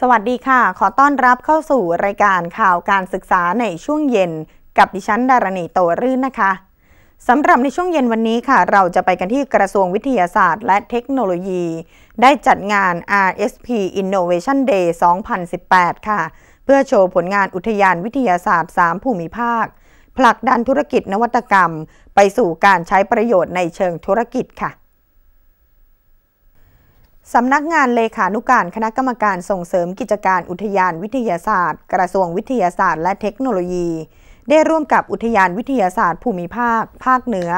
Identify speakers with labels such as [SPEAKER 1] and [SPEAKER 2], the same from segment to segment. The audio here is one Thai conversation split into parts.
[SPEAKER 1] สวัสดีค่ะ ขอต้อนรับเข้าสู่รายการข่าวการศึกษาในช่วงเย็นกับดิฉันดารณีโตรื่นนะคะ สำหรับในช่วงเย็นวันนี้ค่ะ เราจะไปกันที่กระทรวงวิทยาศาสตร์และเทคโนโลยี ได้จัดงาน RSP Innovation Day 2018 ค่ะ เพื่อโชว์ผลงานอุทยานวิทยาศาสตร์ 3 ภูมิภาค ผลักดันธุรกิจนวัตกรรม ไปสู่การใช้ประโยชน์ในเชิงธุรกิจค่ะสำนักงานเลขานุการคณะกรรมการส่งเสริมกิจการอุทยานวิทยาศาสตร์ กระทรวงวิทยาศาสตร์และเทคโนโลยี ได้ร่วมกับอุทยานวิทยาศาสตร์ภูมิภาค ภาคเหนือ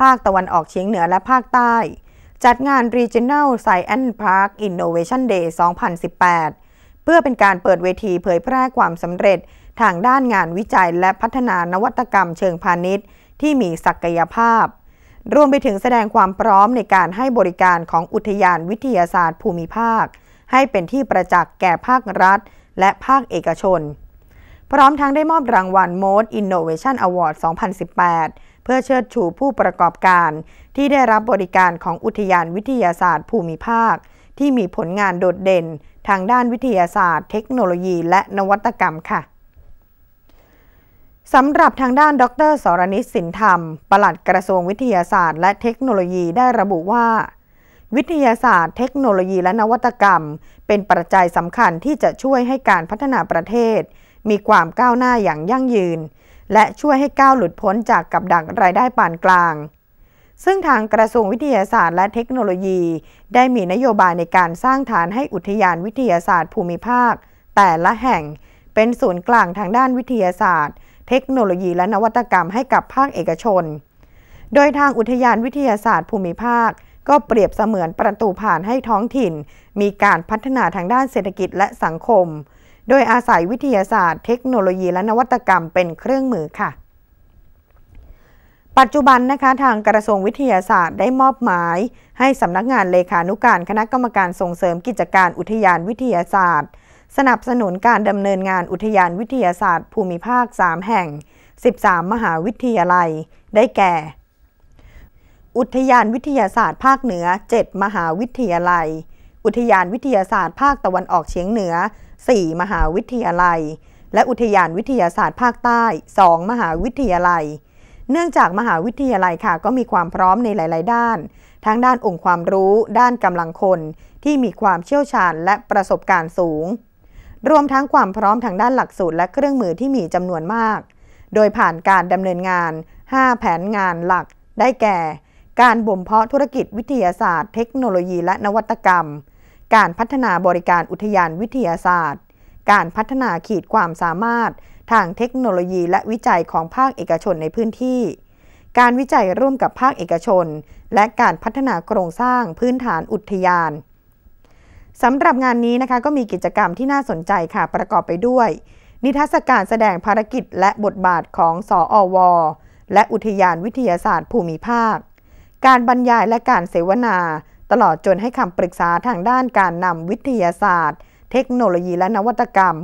[SPEAKER 1] ภาคตะวันออกเฉียงเหนือและภาคใต้ จัดงาน Regional Science Park Innovation Day 2018 เพื่อเป็นการเปิดเวทีเผยแพร่ความสำเร็จทางด้านงานวิจัยและพัฒนานวัตกรรม เชิงพาณิชย์ ที่มีศักยภาพรวมไปถึงแสดงความพร้อมในการให้บริการของอุทยานวิทยาศาสตร์ภูมิภาค ให้เป็นที่ประจักษ์แก่ภาครัฐ และภาคเอกชน พร้อมทั้งได้มอบรางวัล Most Innovation Award 2018 เพื่อเชิดชูผู้ประกอบการที่ได้รับบริการของอุทยานวิทยาศาสตร์ภูมิภาค ที่มีผลงานโดดเด่นทางด้านวิทยาศาสตร์เทคโนโลยีและนวัตกรรมค่ะสำหรับทางด้านดรสรนิสินธรรม ปลัดกระทรวงวิทยาศาสตร์และเทคโนโลยีได้ระบุว่า วิทยาศาสตร์ เทคโนโลยีและนวัตกรรม เป็นปัจจัยสำคัญที่จะช่วยให้การพัฒนาประเทศ มีความก้าวหน้าอย่างยั่งยืน และช่วยให้ก้าวหลุดพ้นจากกับดักรายได้ปานกลาง ซึ่งทางกระทรวงวิทยาศาสตร์และเทคโนโลยี ได้มีนโยบายในการสร้างฐานให้อุทยานวิทยาศาสตร์ ภูมิภาค แต่ละแห่งเป็นศูนย์กลางทางด้านวิทยาศาสตร์เทคโนโลยีและนวัตกรรมให้กับภาคเอกชน โดยทางอุทยานวิทยาศาสตร์ภูมิภาค ก็เปรียบเสมือนประตูผ่านให้ท้องถิ่น มีการพัฒนาทางด้านเศรษฐกิจและสังคม โดยอาศัยวิทยาศาสตร์เทคโนโลยีและนวัตกรรมเป็นเครื่องมือค่ะ ปัจจุบันนะคะทางกระทรวงวิทยาศาสตร์ได้มอบหมาย ให้สำนักงานเลขานุการคณะกรรมการส่งเสริมกิจการอุทยานวิทยาศาสตร์สนับสนุนการดำเนินงานอุทยานวิทยาศาสตร์ ภูมิภาค 3 แห่ง 13 มหาวิทยาลัย ได้แก่ อุทยานวิทยาศาสตร์ภาคเหนือ 7 มหาวิทยาลัย อุทยานวิทยาศาสตร์ภาคตะวันออกเฉียงเหนือ 4 มหาวิทยาลัย และอุทยานวิทยาศาสตร์ภาคใต้ 2 มหาวิทยาลัย เนื่องจากมหาวิทยาลัยค่ะก็มีความพร้อมในหลาย ๆ ด้าน ทั้งด้านองค์ความรู้ด้านกำลังคนที่มีความเชี่ยวชาญและประสบการณ์สูงรวมทั้งความพร้อมทางด้านหลักสูตร และเครื่องมือที่มีจำนวนมาก โดยผ่านการดำเนินงาน 5 แผนงานหลัก ได้แก่ การบ่มเพาะธุรกิจวิทยาศาสตร์ เทคโนโลยี และนวัตกรรม การพัฒนาบริการอุทยานวิทยาศาสตร์ การพัฒนาขีดความสามารถ ทางเทคโนโลยี และวิจัยของภาคเอกชนในพื้นที่ การวิจัยร่วมกับภาคเอกชน และการพัฒนาโครงสร้างพื้นฐานอุทยานสำหรับงานนี้นะคะก็มีกิจกรรมที่น่าสนใจค่ะประกอบไปด้วย นิทรรศการแสดงภารกิจและบทบาทของ สออวและอุทยานวิทยาศาสตร์ ภูมิภาค การบรรยายและการเสวนา ตลอดจนให้คำปรึกษาทางด้านการนำวิทยาศาสตร์ เทคโนโลยีและนวัตกรรม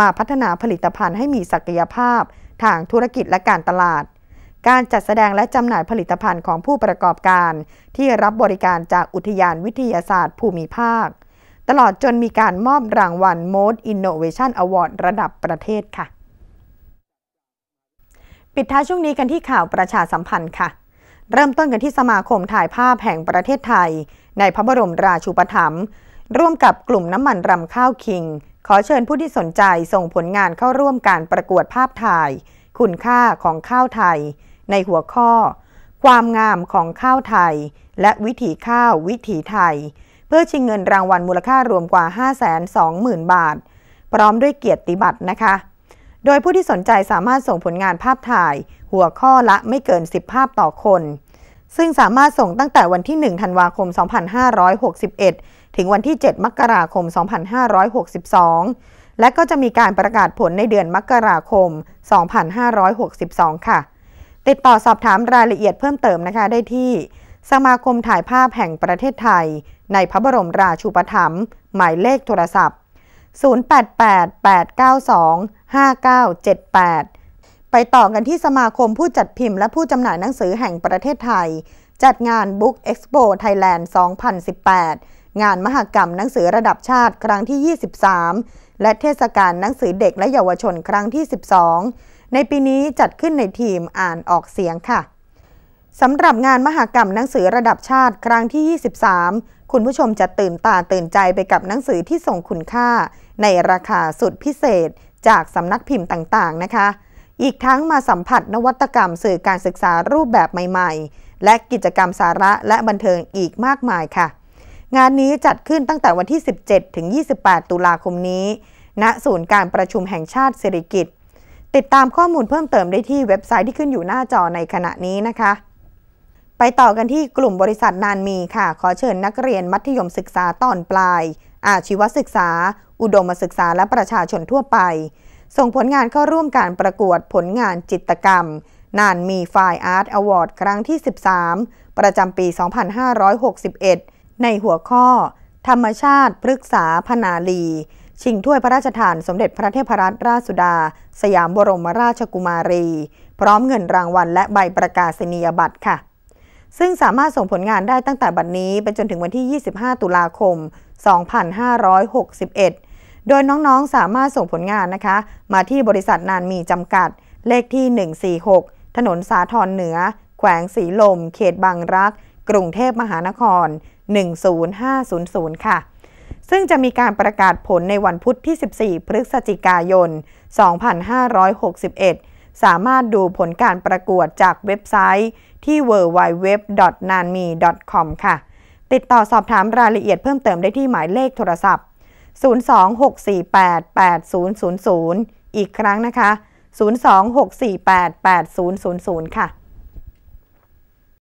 [SPEAKER 1] มาพัฒนาผลิตภัณฑ์ให้มีศักยภาพ ทางธุรกิจและการตลาด การจัดแสดงและจำหน่ายผลิตภัณฑ์ของผู้ประกอบการ ที่รับบริการจากอุทยานวิทยาศาสตร์ ภูมิภาคตลอดจนมีการมอบรางวัล Most Innovation Award ระดับประเทศค่ะ ปิดท้ายช่วงนี้กันที่ข่าวประชาสัมพันธ์ค่ะ เริ่มต้นกันที่สมาคมถ่ายภาพแห่งประเทศไทย ในพระบรมราชูปถัมภ์ร่วมกับกลุ่มน้ำมันรำข้าวคิง ขอเชิญผู้ที่สนใจส่งผลงานเข้าร่วมการประกวดภาพถ่าย คุณค่าของข้าวไทยในหัวข้อ ความงามของข้าวไทย และวิถีข้าววิถีไทยพื่อชิงเงินรางวัลมูลค่ารวมกว่า520,000 บาท พร้อมด้วยเกียรติบัตรนะคะ โดยผู้ที่สนใจสามารถส่งผลงานภาพถ่าย หัวข้อละไม่เกิน 10 ภาพต่อคน ซึ่งสามารถส่งตั้งแต่วันที่ 1 ธันวาคม 2561 ถึงวันที่ 7 มกราคม 2562 และก็จะมีการประกาศผลในเดือนมกราคม 2562 ค่ะ ติดต่อสอบถามรายละเอียดเพิ่มเติมนะคะได้ที่0สมาคมถ่ายภาพแห่งประเทศไทย ในพระบรมราชูปถัมภ์หมายเลขโทรศัพท์ 0888925978 ไปต่อกันที่สมาคมผู้จัดพิมพ์และผู้จำหน่ายหนังสือแห่งประเทศไทย จัดงาน Book Expo Thailand 2018 งานมหกรรมหนังสือระดับชาติครั้งที่ 23 และเทศกาลหนังสือเด็กและเยาวชนครั้งที่ 12 ในปีนี้จัดขึ้นในทีมอ่านออกเสียงค่ะสำหรับงานมหกรรมหนังสือระดับชาติครั้งที่ 23 คุณผู้ชมจะตื่นตาตื่นใจไปกับหนังสือที่ส่งคุณค่า ในราคาสุดพิเศษ จากสำนักพิมพ์ต่างๆนะคะ อีกทั้งมาสัมผัสนวัตกรรมสื่อการศึกษารูปแบบใหม่ ๆ และกิจกรรมสาระและบันเทิงอีกมากมายค่ะ งานนี้จัดขึ้นตั้งแต่วันที่ 17 ถึง 28 ตุลาคมนี้ ณศูนย์การประชุมแห่งชาติสิริกิตติดตามข้อมูลเพิ่มเติมได้ที่เว็บไซต์ที่ขึ้นอยู่หน้าจอในขณะนี้นะคะไปต่อกันที่กลุ่มบริษัทนานมีค่ะ ขอเชิญนักเรียนมัธยมศึกษาตอนปลาย อาชีวศึกษา อุดมศึกษา และประชาชนทั่วไป ส่งผลงานเข้าร่วมการประกวดผลงานจิตกรรม นานมีไฟอาร์ตอวอร์ดครั้งที่ 13 ประจำปี 2561 ในหัวข้อ ธรรมชาติปรึกษาพนาลี ชิงถ้วยพระราชทานสมเด็จพระเทพรัตนราชสุดา สยามบรมราชกุมารี พร้อมเงินรางวัลและใบประกาศนียบัตรค่ะซึ่งสามารถส่งผลงานได้ตั้งแต่บัดนนี้ ไปจนถึงวันที่ 25 ตุลาคม 2561 โดยน้องๆ สามารถส่งผลงานนะคะ มาที่บริษัทนานมีจำกัดเลขที่ 146 ถนนสาทรเหนือ แขวงสีลมเขตบางรักกรุงเทพมหานคร 10500 ค่ะ ซึ่งจะมีการประกาศผลในวันพุทธที่ 14 พฤศจิกายน 2561 สามารถดูผลการประกวดจากเว็บไซต์ที่ www.nanmi.com ค่ะ ติดต่อสอบถามรายละเอียดเพิ่มเติมได้ที่หมายเลขโทรศัพท์ 026488000 อีกครั้งนะคะ 026488000 ค่ะ